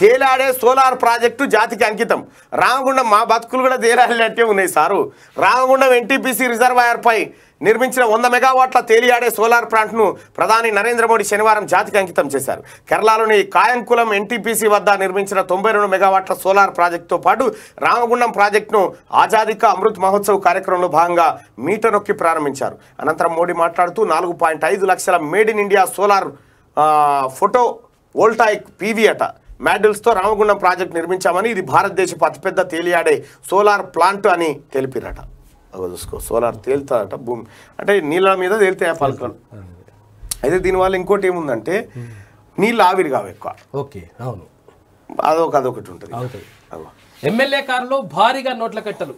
తేలాడే solar project జాతికి అంకితం రామగుండం మా బతుకులు కూడా తేలాడేటట్టే ఉన్నాయి సారు రామగుండం ఎన్టీపీసీ రిజర్వాయర్పై నిర్మించిన వంద మెగావాట్ల తేలియాడే సోలార్ ప్లాంట్ను ప్రధాని నరేంద్ర మోడీ శనివారం జాతికి అంకితం చేశారు కేరళలోని కాయంకులం ఎన్టీపీసీ వద్ద నిర్మించిన తొంభై రెండు మెగావాట్ల సోలార్ ప్రాజెక్టుతో పాటు రామగుండం ప్రాజెక్టును ఆజాదిక అమృత్ మహోత్సవ్ కార్యక్రమంలో భాగంగా మీట నొక్కి ప్రారంభించారు అనంతరం మోడీ మాట్లాడుతూ నాలుగు లక్షల made in India solar photovoltaic PV అట మ్యాడల్స్తో రామగుండం ప్రాజెక్ట్ నిర్మించామని ఇది భారతదేశ అతిపెద్ద తేలియాడే సోలార్ ప్లాంట్ అని తెలిపిరట చూసుకో సోలార్ తేలుతుందట భూమి అంటే నీళ్ళ మీద తేలితే పలకలు అయితే దీనివల్ల ఇంకోటి ఏముందంటే నీళ్ళు ఆవిరి కావు ఎక్కువ ఓకే అవును అదొక అదొకటి ఉంటుంది ఎమ్మెల్యే కారులో భారీగా నోట్ల కట్టలు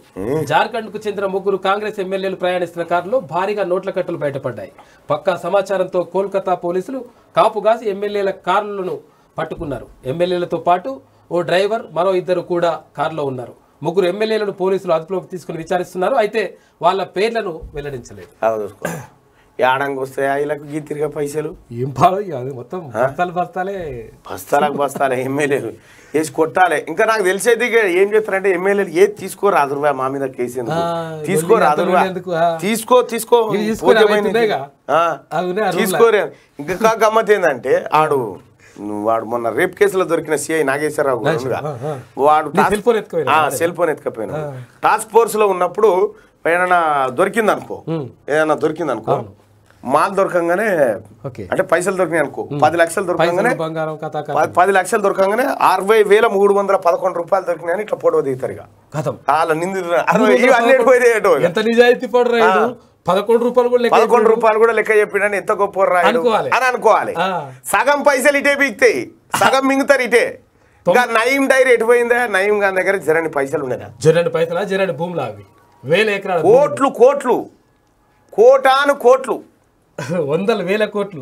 జార్ఖండ్ కు చెందిన ముగ్గురు కాంగ్రెస్ ఎమ్మెల్యేలు ప్రయాణిస్తున్న కారులో భారీగా నోట్ల కట్టలు బయటపడ్డాయి పక్కా సమాచారంతో కోల్కతా పోలీసులు కాపుగాసి ఎమ్మెల్యేల కార్లను పట్టుకున్నారు ఎమ్మెల్యేలతో పాటు ఓ డ్రైవర్ మరో ఇద్దరు కూడా కారులో ఉన్నారు ముగ్గురు ఎమ్మెల్యేలను పోలీసులు అదుపులోకి తీసుకుని విచారిస్తున్నారు అయితే వాళ్ళ పేర్లను వెల్లడించలేదు ఏడంగా వస్తాయా వీళ్ళకి గీతిరిగా పైసలు ఏం మొత్తం బస్తాలు బస్తాలే బస్తాలకు బస్తాలే ఎమ్మెల్యేలు వేసి కొట్టాలి ఇంకా నాకు తెలిసేది ఏం చేస్తారంటే ఎమ్మెల్యేలు ఏది తీసుకోరు అదురువా మా మీద కేసు తీసుకోరు అదురువా తీసుకో తీసుకో తీసుకోరే ఇంకా గమ్మత్ ఏంటంటే ఆడు వాడు మొన్న రేప్ కేసులో దొరికిన సిఐ నాగేశ్వరరావు వాడు సెల్ ఫోన్ ఎత్తుకపోయినా టాస్క్ ఫోర్స్ లో ఉన్నప్పుడు ఏదైనా దొరికింది అనుకో ఏదైనా దొరికింది అనుకో మాల్ దొరకంగానే అంటే పైసలు దొరికినాయి అనుకో పది లక్షలు దొరకంగానే పది లక్షలు దొరకంగానే అరవై వేల మూడు వందల పదకొండు రూపాయలు దొరికినాయని ఇట్లా ఫోటో దిగుతారు ఇక అలా నింది అరవై పదకొండు రూపాయలు కూడా పదకొండు రూపాయలు కూడా లెక్క చెప్పిండని ఎంత గొప్ప రాయాలి అని అనుకోవాలి సగం పైసలు ఇటే పీక్తాయి సగం మింగుతారు ఇటే ఇంకా నయం డైరీ ఎటు పోయిందా నయం గారి దగ్గర జరని పైసలు ఉన్నాయా జరని పైసలు జరని భూములు అవి వేల ఎకరాలు కోట్లు కోట్లు కోటాను కోట్లు వందల వేల కోట్లు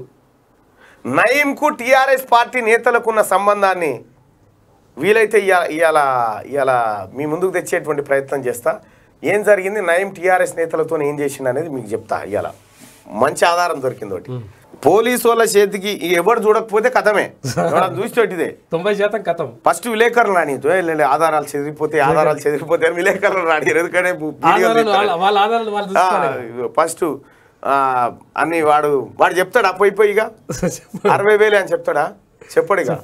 నయంకు టీఆర్ఎస్ పార్టీ నేతలకు ఉన్న సంబంధాన్ని వీలైతే ఇయ్యాల ఇవాళ మీ ముందుకు తెచ్చేటువంటి ప్రయత్నం చేస్తా ఏం జరిగింది నయం టీఆర్ఎస్ నేతలతో ఏం చేసింది అనేది మీకు చెప్తా ఇవాళ మంచి ఆధారం దొరికింది ఒకటి పోలీసు వాళ్ళ చేతికి ఎవరు చూడకపోతే కథమే చూసేటిదే తొంభై శాతం కథం ఫస్ట్ విలేకరులు రాని ఆధారాలు చెదిరిపోతే ఆధారాలు చెదిరిపోతే విలేకరులు రాని ఎందుకంటే ఫస్ట్ అన్ని వాడు వాడు చెప్తాడా పోయి పోయి ఇక అరవై వేలు అని చెప్తాడా చెప్పడు ఇక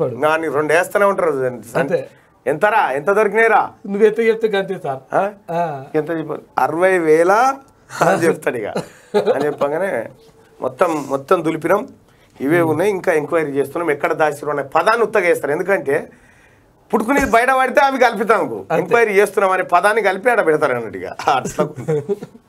రెండు వేస్తూనే ఉంటారు ఎంతరా ఎంత దొరికినాయిరా నువ్వు ఎంత చెప్తే అంతే సార్ ఎంత చెప్పారు అరవై వేల అని చెప్తాడు ఇక అని చెప్పగానే మొత్తం మొత్తం దులిపినాం ఇవే ఉన్నాయి ఇంకా ఎంక్వైరీ చేస్తున్నాం ఎక్కడ దాచిరు అనే పదాన్ని ఉత్తగేస్తారు ఎందుకంటే పుట్టుకుని బయట పడితే అవి కలుపుతాం ఎంక్వైరీ చేస్తున్నాం అనే పదాన్ని కలిపి ఆడ పెడతారు అన్నట్టుగా అట్లా